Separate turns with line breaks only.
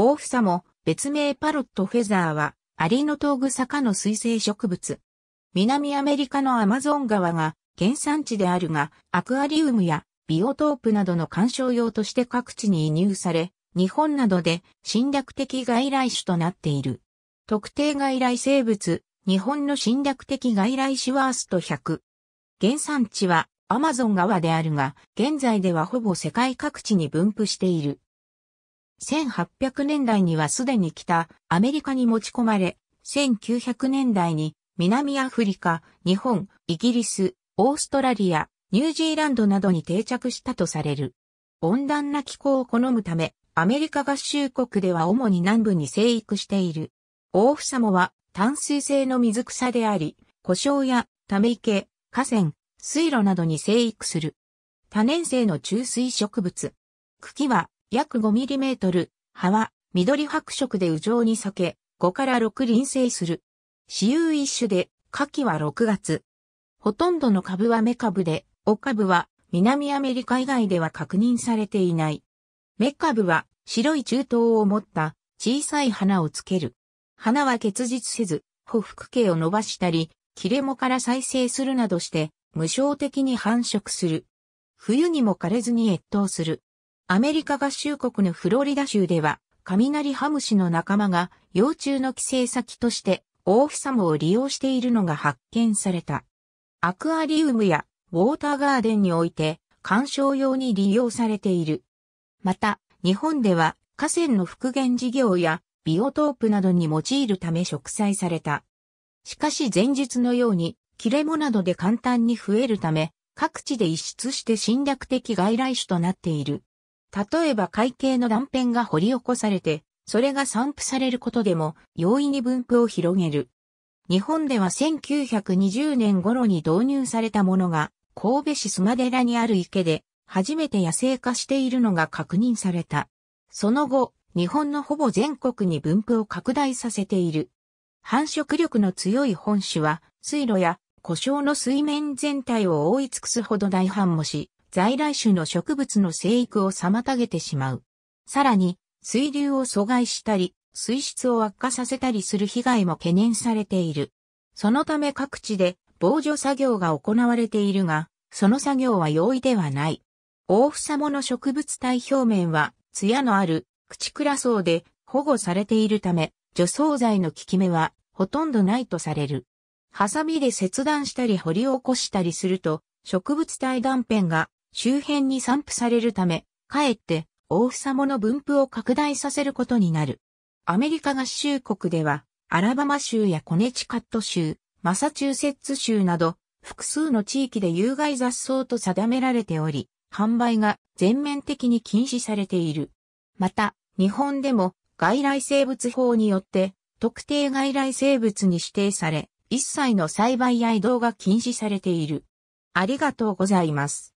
大房も別名パロットフェザーはアリノトウグサ科の水生植物。南アメリカのアマゾン川が原産地であるが、アクアリウムやビオトープなどの観賞用として各地に移入され、日本などで侵略的外来種となっている。特定外来生物、日本の侵略的外来種ワースト100。原産地はアマゾン川であるが、現在ではほぼ世界各地に分布している。1800年代にはすでに北アメリカに持ち込まれ、1900年代に南アフリカ、日本、イギリス、オーストラリア、ニュージーランドなどに定着したとされる。温暖な気候を好むため、アメリカ合衆国では主に南部に生育している。オオフサモは淡水性の水草であり、故障やため池、河川、水路などに生育する。多年生の中水植物。茎は約5トル、葉は緑白色で羽状に裂け、5から6輪生する。私有一種で、夏季は6月。ほとんどの株はメ株で、オ株は南アメリカ以外では確認されていない。メ株は白い中東を持った小さい花をつける。花は結実せず、歩腹径を伸ばしたり、切れ藻から再生するなどして、無償的に繁殖する。冬にも枯れずに越冬する。アメリカ合衆国のフロリダ州では、雷ハムシの仲間が幼虫の寄生先としてオオフサムを利用しているのが発見された。アクアリウムやウォーターガーデンにおいて観賞用に利用されている。また、日本では河川の復元事業やビオトープなどに用いるため植栽された。しかし前述のように切れ藻などで簡単に増えるため各地で一出して侵略的外来種となっている。例えば海景の断片が掘り起こされて、それが散布されることでも容易に分布を広げる。日本では1920年頃に導入されたものが、神戸市須磨寺にある池で、初めて野生化しているのが確認された。その後、日本のほぼ全国に分布を拡大させている。繁殖力の強い本種は、水路や故障の水面全体を覆い尽くすほど大繁茂し、在来種の植物の生育を妨げてしまう。さらに、水流を阻害したり、水質を悪化させたりする被害も懸念されている。そのため各地で防除作業が行われているが、その作業は容易ではない。大房もの植物体表面は、艶のある、口倉層で保護されているため、除草剤の効き目はほとんどないとされる。ハサミで切断したり掘り起こしたりすると、植物体断片が周辺に散布されるため、かえって大房もの分布を拡大させることになる。アメリカ合衆国では、アラバマ州やコネチカット州、マサチューセッツ州など、複数の地域で有害雑草と定められており、販売が全面的に禁止されている。また、日本でも外来生物法によって特定外来生物に指定され、一切の栽培や移動が禁止されている。ありがとうございます。